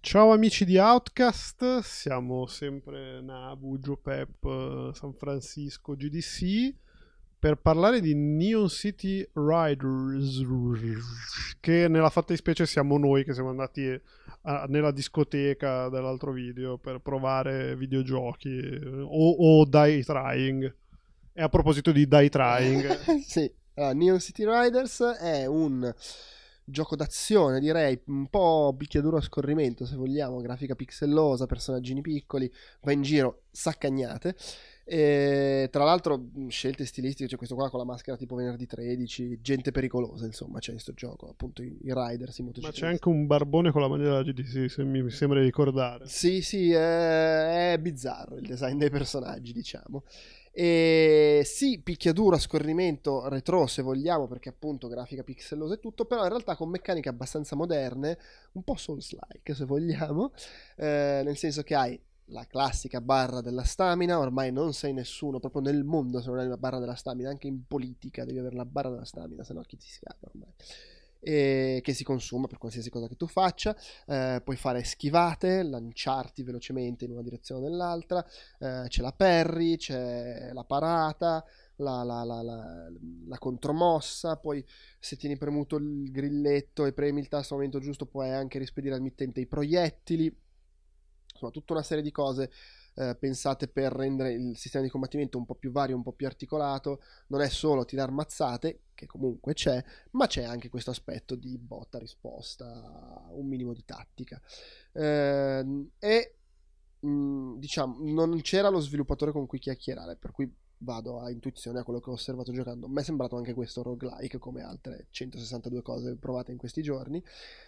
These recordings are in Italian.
Ciao amici di Outcast, siamo sempre Nabu, Giopep, San Francisco, GDC per parlare di Neon City Riders che nella fattispecie siamo noi che siamo andati a, nella discoteca dell'altro video per provare videogiochi o, o Die Trying. E a proposito di Die Trying, sì. Allora, Neon City Riders è un gioco d'azione, direi, un po' picchiaduro a scorrimento, se vogliamo, grafica pixellosa, personaggini piccoli, va in giro, saccagnate. E, tra l'altro, scelte stilistiche, c'è cioè questo qua con la maschera tipo venerdì 13, gente pericolosa, insomma, c'è in questo gioco, appunto i, i riders, i motociclisti. Ma c'è anche un barbone con la maniera della GDC, se mi, mi sembra di ricordare. Sì, sì, è, è bizzarro il design dei personaggi, diciamo. E sì, picchiaduro scorrimento retro se vogliamo, perché appunto grafica pixellosa e tutto, però in realtà con meccaniche abbastanza moderne, un po' souls-like se vogliamo, eh, nel senso che hai la classica barra della stamina, ormai non sei nessuno, proprio nel mondo se non hai la barra della stamina, anche in politica devi avere la barra della stamina, se no chi ti scappa ormai e che si consuma per qualsiasi cosa che tu faccia, eh, puoi fare schivate, lanciarti velocemente in una direzione o nell'altra, eh, c'è la parry, c'è la parata, la, la, la, la, contromossa, poi se tieni premuto il grilletto e premi il tasto al momento giusto puoi anche rispedire al mittente i proiettili, insomma tutta una serie di cose eh, pensate per rendere il sistema di combattimento un po' più vario, un po' più articolato, non è solo tirare mazzate, che comunque c'è, ma c'è anche questo aspetto di botta, risposta, un minimo di tattica. Eh, e mm, diciamo, non c'era lo sviluppatore con cui chiacchierare, per cui vado a intuizione a quello che ho osservato giocando. Mi è sembrato anche questo roguelike come altre 162 cose provate in questi giorni.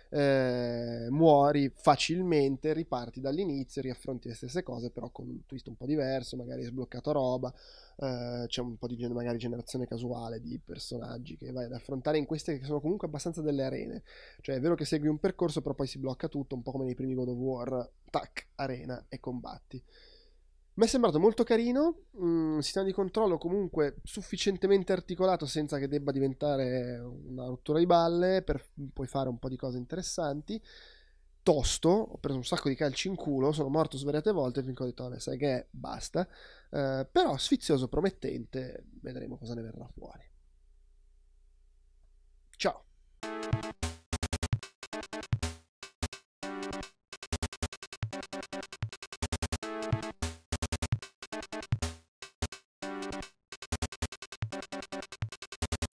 Eh, muori facilmente, riparti dall'inizio, riaffronti le stesse cose, però con un twist un po' diverso, magari hai sbloccato roba, eh, c'è un po' di magari generazione casuale di personaggi che vai ad affrontare in queste che sono comunque abbastanza delle arene. Cioè è vero che segui un percorso, però poi si blocca tutto, un po' come nei primi God of War, tac, arena e combatti. Mi è sembrato molto carino, mm, un sistema di controllo comunque sufficientemente articolato senza che debba diventare una rottura di balle, per poi fare un po' di cose interessanti. Tosto, ho preso un sacco di calci in culo, sono morto svariate volte finché ho detto, vabbè, sai che è, basta. Eh, però sfizioso, promettente, vedremo cosa ne verrà fuori.